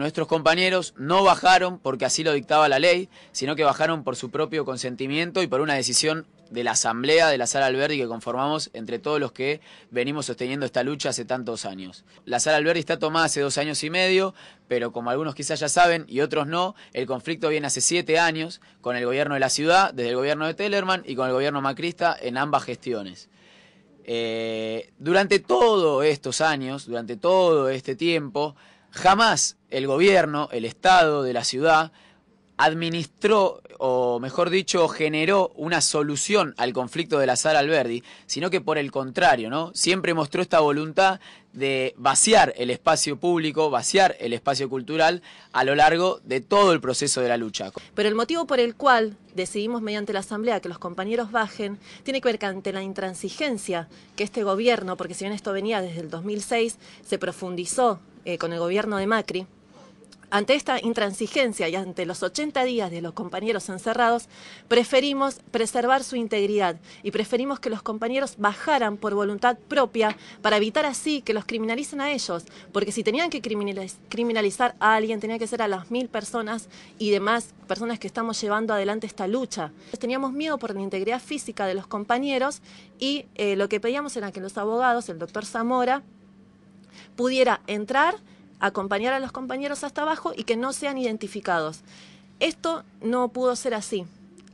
Nuestros compañeros no bajaron porque así lo dictaba la ley, sino que bajaron por su propio consentimiento y por una decisión de la asamblea de la Sala Alberdi que conformamos entre todos los que venimos sosteniendo esta lucha hace tantos años. La Sala Alberdi está tomada hace dos años y medio, pero como algunos quizás ya saben y otros no, el conflicto viene hace siete años con el gobierno de la ciudad, desde el gobierno de Tellerman y con el gobierno macrista en ambas gestiones. Eh, durante todos estos años, durante todo este tiempo, Jamás el gobierno, el Estado de la ciudad, administró, o mejor dicho, generó una solución al conflicto de la Sara Alberdi, sino que por el contrario, ¿no? Siempre mostró esta voluntad de vaciar el espacio público, vaciar el espacio cultural a lo largo de todo el proceso de la lucha. Pero el motivo por el cual decidimos mediante la Asamblea que los compañeros bajen tiene que ver con ante la intransigencia que este gobierno, porque si bien esto venía desde el 2006, se profundizó eh, con el gobierno de Macri, ante esta intransigencia y ante los 80 días de los compañeros encerrados, preferimos preservar su integridad y preferimos que los compañeros bajaran por voluntad propia para evitar así que los criminalicen a ellos, porque si tenían que criminalizar a alguien, tenía que ser a las mil personas y demás personas que estamos llevando adelante esta lucha. Teníamos miedo por la integridad física de los compañeros y eh, lo que pedíamos era que los abogados, el doctor Zamora, pudiera entrar, acompañar a los compañeros hasta abajo y que no sean identificados. Esto no pudo ser así.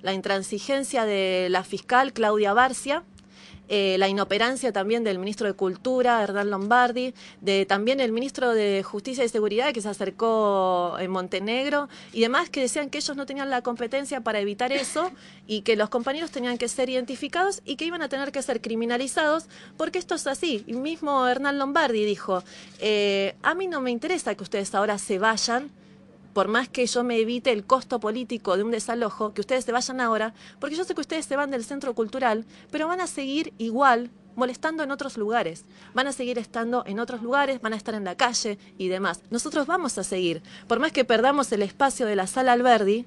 La intransigencia de la fiscal Claudia Barcia eh, la inoperancia también del ministro de Cultura, Hernán Lombardi, de también el ministro de Justicia y Seguridad que se acercó en Montenegro y demás que decían que ellos no tenían la competencia para evitar eso y que los compañeros tenían que ser identificados y que iban a tener que ser criminalizados porque esto es así. Y mismo Hernán Lombardi dijo, eh, a mí no me interesa que ustedes ahora se vayan por más que yo me evite el costo político de un desalojo, que ustedes se vayan ahora, porque yo sé que ustedes se van del centro cultural, pero van a seguir igual molestando en otros lugares. Van a seguir estando en otros lugares, van a estar en la calle y demás. Nosotros vamos a seguir. Por más que perdamos el espacio de la sala Alberdi,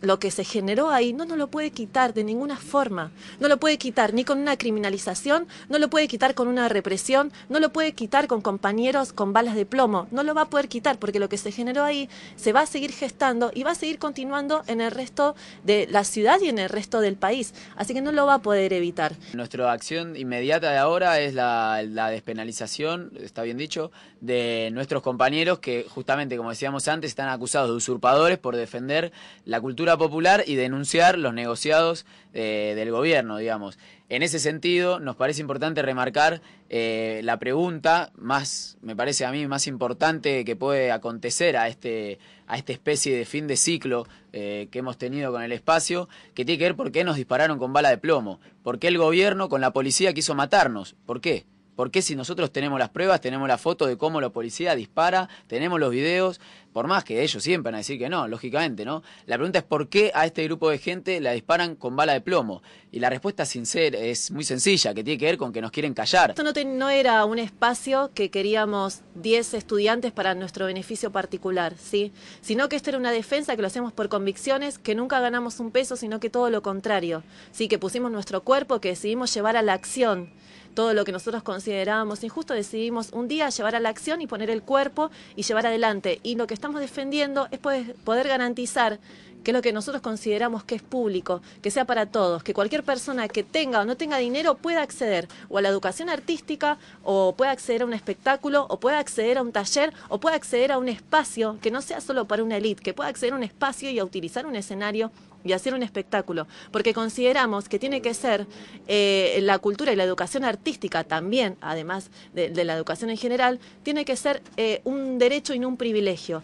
lo que se generó ahí no nos lo puede quitar de ninguna forma. No lo puede quitar ni con una criminalización, no lo puede quitar con una represión, no lo puede quitar con compañeros con balas de plomo. No lo va a poder quitar porque lo que se generó ahí se va a seguir gestando y va a seguir continuando en el resto de la ciudad y en el resto del país. Así que no lo va a poder evitar. Nuestra acción inmediata de ahora es la, despenalización, está bien dicho, de nuestros compañeros que justamente, como decíamos antes, están acusados de usurpadores por defender la cultura popular y denunciar los negociados eh, del gobierno, digamos. En ese sentido, nos parece importante remarcar eh, la pregunta más, me parece a mí, más importante que puede acontecer a, este, a esta especie de fin de ciclo eh, que hemos tenido con el espacio, que tiene que ver por qué nos dispararon con bala de plomo, por qué el gobierno con la policía quiso matarnos, ¿por qué? ¿Por qué si nosotros tenemos las pruebas, tenemos la foto de cómo la policía dispara, tenemos los videos, por más que ellos siempre van a decir que no, lógicamente, ¿no? La pregunta es por qué a este grupo de gente la disparan con bala de plomo. Y la respuesta sincera es muy sencilla, que tiene que ver con que nos quieren callar. Esto no, no era un espacio que queríamos 10 estudiantes para nuestro beneficio particular, ¿sí? Sino que esto era una defensa que lo hacemos por convicciones, que nunca ganamos un peso, sino que todo lo contrario, ¿sí? Que pusimos nuestro cuerpo, que decidimos llevar a la acción todo lo que nosotros considerábamos injusto, decidimos un día llevar a la acción y poner el cuerpo y llevar adelante. Y lo que estamos defendiendo es poder garantizar que lo que nosotros consideramos que es público, que sea para todos, que cualquier persona que tenga o no tenga dinero pueda acceder o a la educación artística, o pueda acceder a un espectáculo, o pueda acceder a un taller, o pueda acceder a un espacio que no sea solo para una élite, que pueda acceder a un espacio y a utilizar un escenario y hacer un espectáculo, porque consideramos que tiene que ser eh, la cultura y la educación artística también, además de, la educación en general, tiene que ser eh, un derecho y no un privilegio.